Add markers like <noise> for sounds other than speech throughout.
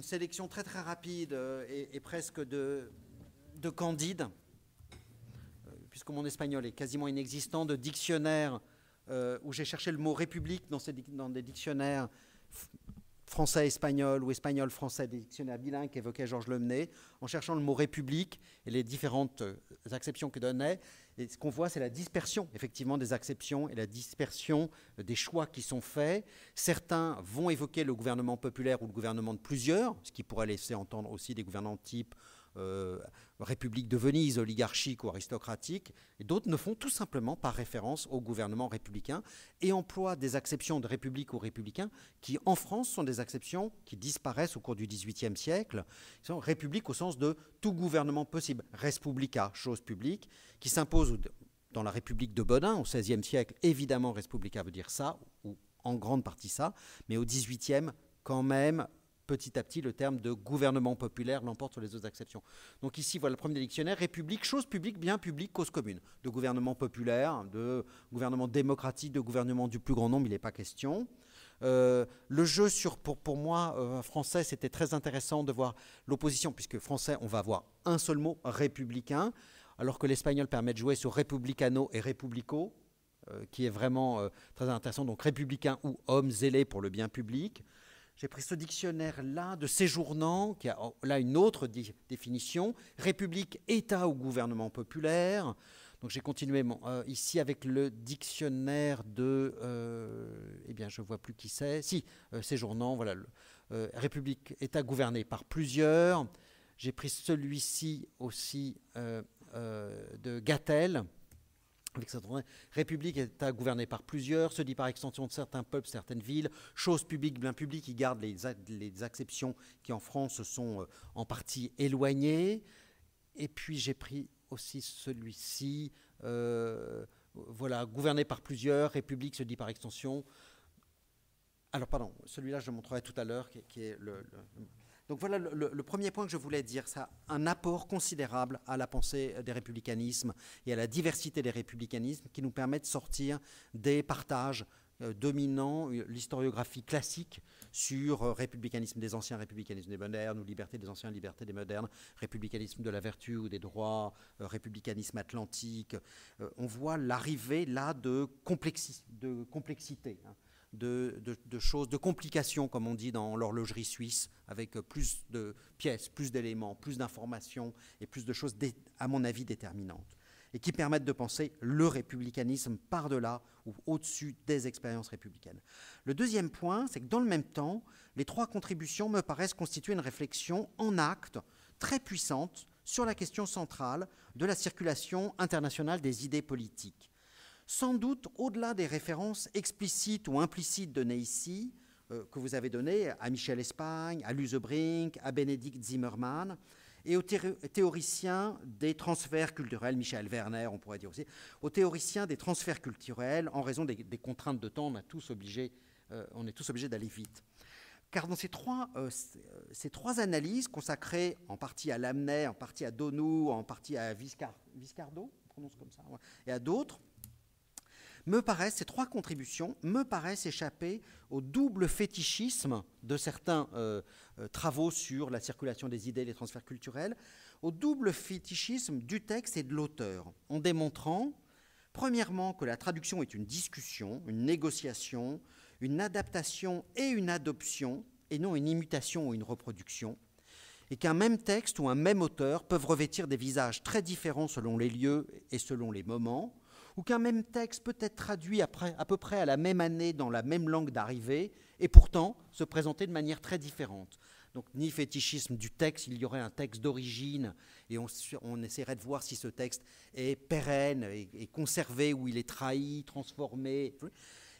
une sélection très très rapide euh, et, presque de, de candide, euh, puisque mon espagnol est quasiment inexistant, de dictionnaires euh, où j'ai cherché le mot république dans, ces, dans des dictionnaires français-espagnol ou espagnol-français des dictionnaires bilingues qu'évoquait Georges Lemnay, en cherchant le mot république et les différentes euh, acceptions que donnait. Et ce qu'on voit, c'est la dispersion, effectivement, des acceptions et la dispersion euh, des choix qui sont faits. Certains vont évoquer le gouvernement populaire ou le gouvernement de plusieurs, ce qui pourrait laisser entendre aussi des gouvernements type euh, république de Venise, oligarchique ou aristocratique, et d'autres ne font tout simplement pas référence au gouvernement républicain et emploient des acceptions de république ou républicain qui, en France, sont des acceptions qui disparaissent au cours du XVIIIe siècle, sont république au sens de tout gouvernement possible, respublica, chose publique, qui s'impose dans la République de Bodin au XVIe siècle, évidemment, Respublica veut dire ça, ou en grande partie ça, mais au XVIIIe, quand même, petit à petit, le terme de gouvernement populaire l'emporte sur les autres exceptions. Donc ici, voilà le premier dictionnaire, République, chose publique, bien public, cause commune. De gouvernement populaire, de gouvernement démocratique, de gouvernement du plus grand nombre, il n'est pas question. Euh, le jeu sur, pour, moi, euh, français, c'était très intéressant de voir l'opposition, puisque français, on va avoir un seul mot, républicain, alors que l'espagnol permet de jouer sur republicano et republico, euh, qui est vraiment très intéressant, donc républicain ou homme zélé pour le bien public. J'ai pris ce dictionnaire-là de séjournant, qui a oh, là une autre définition, république, État ou gouvernement populaire. Donc j'ai continué mon, euh, ici avec le dictionnaire de, euh, eh bien je vois plus qui c'est, si, euh, séjournant, voilà, république, État gouverné par plusieurs. J'ai pris celui-ci aussi de Gattel, avec République État gouvernée par plusieurs, se dit par extension de certains peuples, certaines villes, choses publiques, bien public, qui gardent les, les acceptions qui en France sont euh, en partie éloignées. Et puis j'ai pris aussi celui-ci, euh, voilà, gouverné par plusieurs, République se dit par extension. Alors pardon, celui-là je le montrerai tout à l'heure, qui, est le donc voilà le, premier point que je voulais dire, ça un apport considérable à la pensée des républicanismes et à la diversité des républicanismes qui nous permet de sortir des partages euh, dominants, euh, l'historiographie classique sur euh, républicanisme des anciens, républicanisme des modernes, ou liberté des anciens, liberté des modernes, républicanisme de la vertu ou des droits, républicanisme atlantique. on voit l'arrivée là de, complexité. Hein de, choses, de complications, comme on dit dans l'horlogerie suisse, avec plus de pièces, plus d'éléments, plus d'informations et plus de choses, à mon avis, déterminantes, et qui permettent de penser le républicanisme par-delà ou au-dessus des expériences républicaines. Le deuxième point, c'est que dans le même temps, les trois contributions me paraissent constituer une réflexion en acte très puissante sur la question centrale de la circulation internationale des idées politiques sans doute au-delà des références explicites ou implicites données ici, euh, que vous avez données à Michel Espagne, à Lusebrink, à Bénédicte Zimmermann, et aux théoriciens des transferts culturels, Michel Werner, on pourrait dire aussi, aux théoriciens des transferts culturels, en raison des, contraintes de temps, euh, on, est tous obligés d'aller vite. Car dans euh, ces trois, analyses consacrées en partie à Lamennais, en partie à Donou, en partie à Viscardo, prononce comme ça, et à d'autres, me paraissent, ces trois contributions, me paraissent échapper au double fétichisme de certains euh, euh, travaux sur la circulation des idées et les transferts culturels, au double fétichisme du texte et de l'auteur, en démontrant, premièrement, que la traduction est une discussion, une négociation, une adaptation et une adoption, et non une imitation ou une reproduction, et qu'un même texte ou un même auteur peuvent revêtir des visages très différents selon les lieux et selon les moments, ou qu'un même texte peut être traduit à peu près à la même année dans la même langue d'arrivée, et pourtant se présenter de manière très différente. Donc ni fétichisme du texte, il y aurait un texte d'origine, et on, essaierait de voir si ce texte est pérenne, et, conservé, ou il est trahi, transformé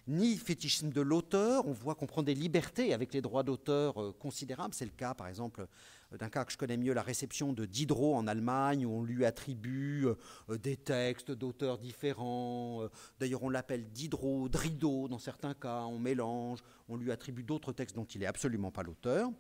ni fétichisme de l'auteur. On voit qu'on prend des libertés avec les droits d'auteur euh, considérables. C'est le cas, par exemple, euh, d'un cas que je connais mieux, la réception de Diderot en Allemagne, où on lui attribue euh, des textes d'auteurs différents. Euh, d'ailleurs, on l'appelle Diderot, Drido, dans certains cas, on mélange, on lui attribue d'autres textes dont il n'est absolument pas l'auteur.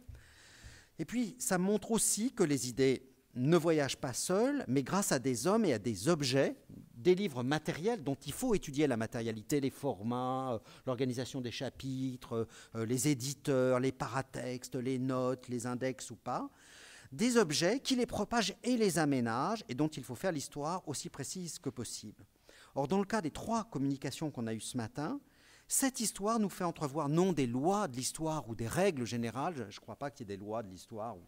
Et puis, ça montre aussi que les idées ne voyage pas seul, mais grâce à des hommes et à des objets, des livres matériels dont il faut étudier la matérialité, les formats, euh, l'organisation des chapitres, euh, euh, les éditeurs, les paratextes, les notes, les index ou pas, des objets qui les propagent et les aménagent et dont il faut faire l'histoire aussi précise que possible. Or, dans le cas des trois communications qu'on a eues ce matin, cette histoire nous fait entrevoir non des lois de l'histoire ou des règles générales, je ne crois pas qu'il y ait des lois de l'histoire, ou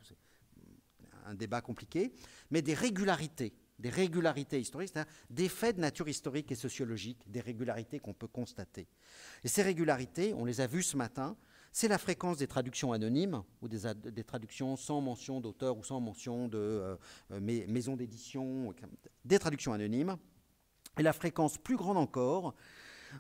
un débat compliqué, mais des régularités, des régularités historiques, c'est-à-dire des faits de nature historique et sociologique, des régularités qu'on peut constater. Et ces régularités, on les a vues ce matin, c'est la fréquence des traductions anonymes ou des, traductions sans mention d'auteur ou sans mention de euh, euh, maisons d'édition, des traductions anonymes, et la fréquence plus grande encore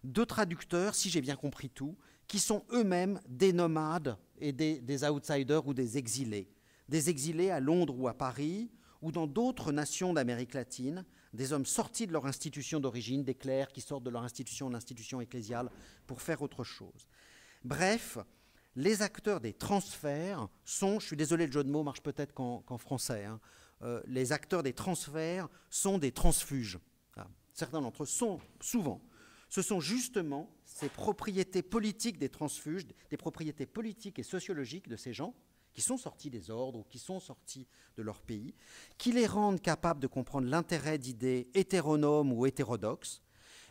de traducteurs, si j'ai bien compris tout, qui sont eux-mêmes des nomades et des outsiders ou des exilés des exilés à Londres ou à Paris, ou dans d'autres nations d'Amérique latine, des hommes sortis de leur institution d'origine, des clercs qui sortent de leur institution, de l'institution ecclésiale, pour faire autre chose. Bref, les acteurs des transferts sont, je suis désolé, le jeu de mots marche peut-être qu'en français, hein, euh, les acteurs des transferts sont des transfuges. Ah, certains d'entre eux sont souvent. Ce sont justement ces propriétés politiques des transfuges, des propriétés politiques et sociologiques de ces gens, qui sont sortis des ordres ou qui sont sortis de leur pays, qui les rendent capables de comprendre l'intérêt d'idées hétéronomes ou hétérodoxes,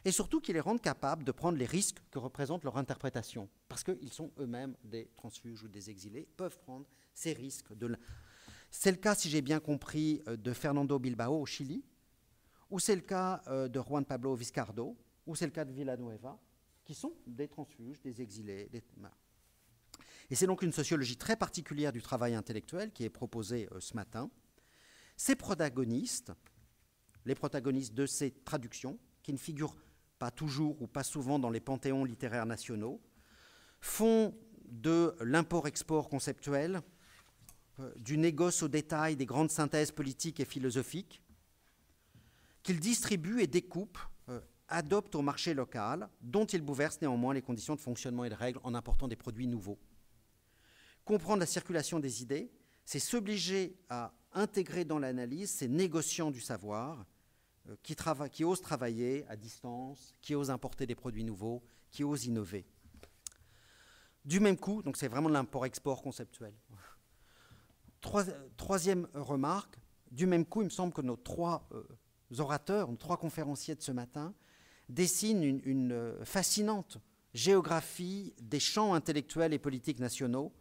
et surtout qui les rendent capables de prendre les risques que représente leur interprétation, parce qu'ils sont eux-mêmes des transfuges ou des exilés, peuvent prendre ces risques. c'est le cas, si j'ai bien compris, euh, de Fernando Bilbao au Chili, ou c'est le cas euh, de Juan Pablo Viscardo, ou c'est le cas de Villanueva, qui sont des transfuges, des exilés, des... Et c'est donc une sociologie très particulière du travail intellectuel qui est proposée euh, ce matin. Ces protagonistes, les protagonistes de ces traductions, qui ne figurent pas toujours ou pas souvent dans les panthéons littéraires nationaux, font de l'import-export conceptuel, euh, du négoce au détail des grandes synthèses politiques et philosophiques, qu'ils distribuent et découpent, euh, adoptent au marché local, dont ils bouleversent néanmoins les conditions de fonctionnement et de règles en apportant des produits nouveaux. Comprendre la circulation des idées, c'est s'obliger à intégrer dans l'analyse ces négociants du savoir euh, qui, osent travailler à distance, qui osent importer des produits nouveaux, qui osent innover. Du même coup, donc c'est vraiment de l'import-export conceptuel. troisième remarque, du même coup, il me semble que nos trois euh, orateurs, nos trois conférenciers de ce matin, dessinent une euh, fascinante géographie des champs intellectuels et politiques nationaux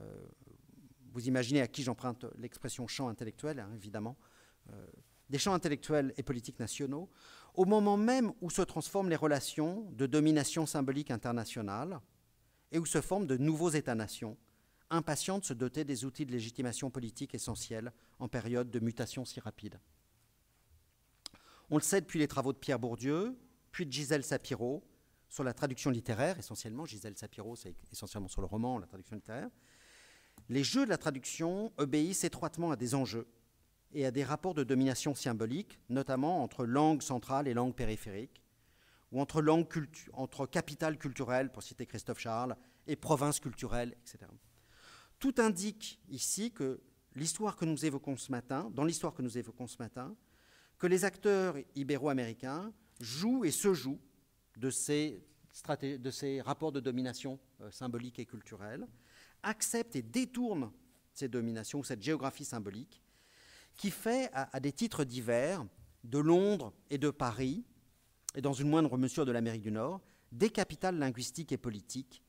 euh, vous imaginez à qui j'emprunte l'expression champ intellectuel, hein, évidemment, euh, des champs intellectuels et politiques nationaux, au moment même où se transforment les relations de domination symbolique internationale et où se forment de nouveaux États-nations, impatients de se doter des outils de légitimation politique essentiels en période de mutation si rapide. On le sait depuis les travaux de Pierre Bourdieu, puis de Gisèle Sapiro, sur la traduction littéraire, essentiellement, Gisèle Sapiro, c'est essentiellement sur le roman, la traduction littéraire, les jeux de la traduction obéissent étroitement à des enjeux et à des rapports de domination symbolique, notamment entre langue centrale et langue périphérique, ou entre, langue entre capitale culturelle, pour citer Christophe Charles, et province culturelle, etc. Tout indique ici que l'histoire que nous évoquons ce matin, dans l'histoire que nous évoquons ce matin, que les acteurs ibéro-américains jouent et se jouent de ces, rapports de domination euh, symbolique et culturelle, accepte et détourne ces dominations, cette géographie symbolique, qui fait à, des titres divers, de Londres et de Paris, et dans une moindre mesure de l'Amérique du Nord, des capitales linguistiques et politiques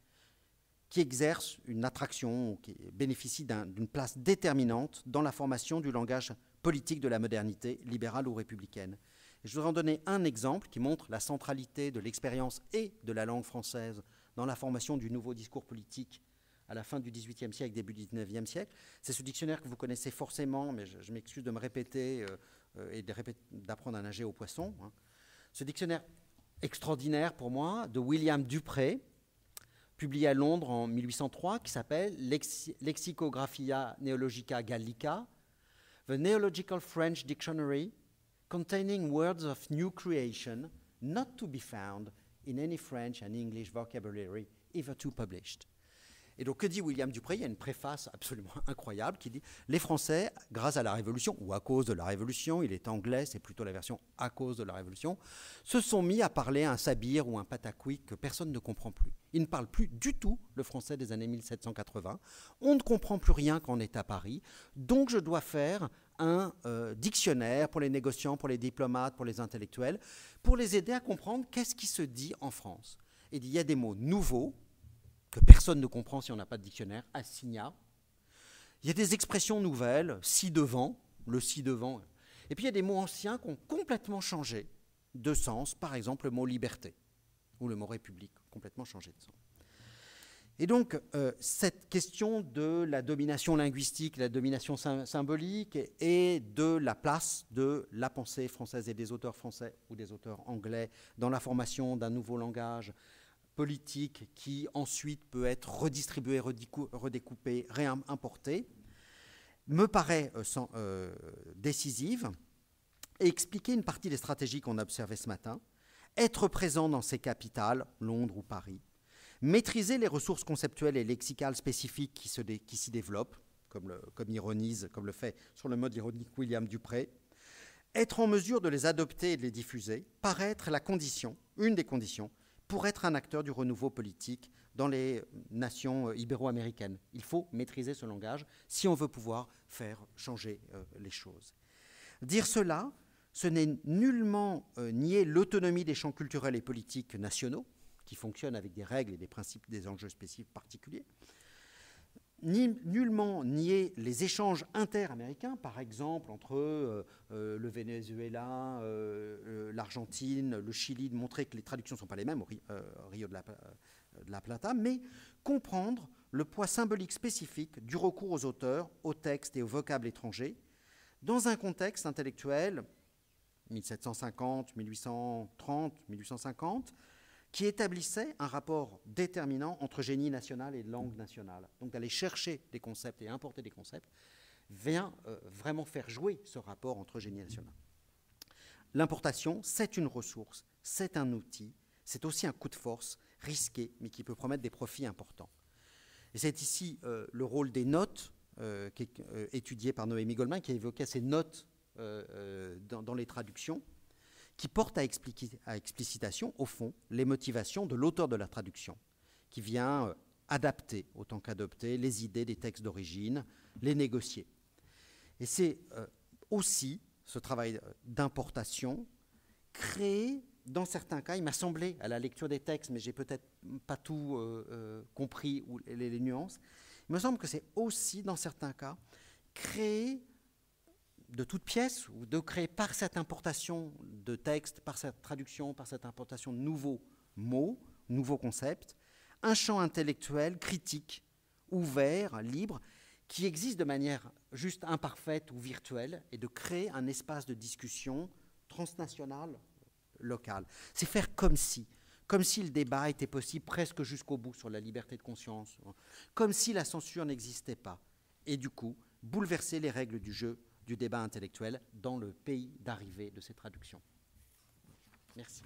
qui exercent une attraction, qui bénéficient d'une place déterminante dans la formation du langage politique de la modernité, libérale ou républicaine. je voudrais en donner un exemple qui montre la centralité de l'expérience et de la langue française dans la formation du nouveau discours politique à la fin du XVIIIe siècle, début du XIXe siècle. C'est ce dictionnaire que vous connaissez forcément, mais je, m'excuse de me répéter euh, euh, et d'apprendre à nager au poisson. Hein. Ce dictionnaire extraordinaire pour moi, de William Dupré, publié à Londres en 1803, qui s'appelle Lexicographia Neologica Gallica, The Neological French Dictionary containing words of new creation not to be found in any French and English vocabulary hitherto published. Et donc, que dit William Dupré Il y a une préface absolument <laughs> incroyable qui dit Les Français, grâce à la Révolution, ou à cause de la Révolution, il est anglais, c'est plutôt la version à cause de la Révolution, se sont mis à parler un sabir ou un pataquic que personne ne comprend plus. Ils ne parlent plus du tout le français des années 1780. On ne comprend plus rien quand on est à Paris. Donc, je dois faire un euh, dictionnaire pour les négociants, pour les diplomates, pour les intellectuels, pour les aider à comprendre qu'est-ce qui se dit en France. Et il y a des mots nouveaux que personne ne comprend si on n'a pas de dictionnaire, assigna. Il y a des expressions nouvelles, si devant, le si devant. Et puis il y a des mots anciens qui ont complètement changé de sens, par exemple le mot liberté ou le mot république, complètement changé de sens. Et donc, euh, cette question de la domination linguistique, la domination symbolique et de la place de la pensée française et des auteurs français ou des auteurs anglais dans la formation d'un nouveau langage, politique qui ensuite peut être redistribué, redécoupée, réimportée, me paraît euh, sans, euh, décisive et expliquer une partie des stratégies qu'on a observées ce matin, être présent dans ces capitales, Londres ou Paris, maîtriser les ressources conceptuelles et lexicales spécifiques qui s'y développent, comme, le, comme ironise, comme le fait sur le mode ironique William Dupré, être en mesure de les adopter et de les diffuser paraître la condition, une des conditions, pour être un acteur du renouveau politique dans les nations euh, ibéro-américaines. Il faut maîtriser ce langage si on veut pouvoir faire changer euh, les choses. Dire cela, ce n'est nullement euh, nier l'autonomie des champs culturels et politiques nationaux, qui fonctionnent avec des règles et des principes des enjeux spécifiques particuliers, ni, nullement nier les échanges interaméricains, par exemple entre euh, euh, le Venezuela, euh, l'Argentine, le Chili, de montrer que les traductions ne sont pas les mêmes au Rio de la, de la, Plata, mais comprendre le poids symbolique spécifique du recours aux auteurs, aux textes et aux vocables étrangers, dans un contexte intellectuel 1750, 1830, 1850, qui établissait un rapport déterminant entre génie national et langue nationale. Donc d'aller chercher des concepts et importer des concepts vient euh, vraiment faire jouer ce rapport entre génie national. L'importation, c'est une ressource, c'est un outil, c'est aussi un coup de force risqué, mais qui peut promettre des profits importants. Et c'est ici euh, le rôle des notes, euh, qui étudié par Noémie Goldman, qui a évoqué ces notes dans les traductions qui porte à, explicitation, au fond, les motivations de l'auteur de la traduction, qui vient euh, adapter, autant qu'adopter, les idées des textes d'origine, les négocier. Et c'est euh, aussi ce travail euh, d'importation créé, dans certains cas, il m'a semblé, à la lecture des textes, mais j'ai peut-être pas tout compris ou les, les nuances, il me semble que c'est aussi, dans certains cas, créer de toute pièce, ou de créer par cette importation de textes, par cette traduction, par cette importation de nouveaux mots, nouveaux concepts, un champ intellectuel critique, ouvert, libre, qui existe de manière juste imparfaite ou virtuelle, et de créer un espace de discussion transnational, local. C'est faire comme si, comme si le débat était possible presque jusqu'au bout sur la liberté de conscience, comme si la censure n'existait pas, et du coup bouleverser les règles du jeu du débat intellectuel dans le pays d'arrivée de ces traductions. Merci.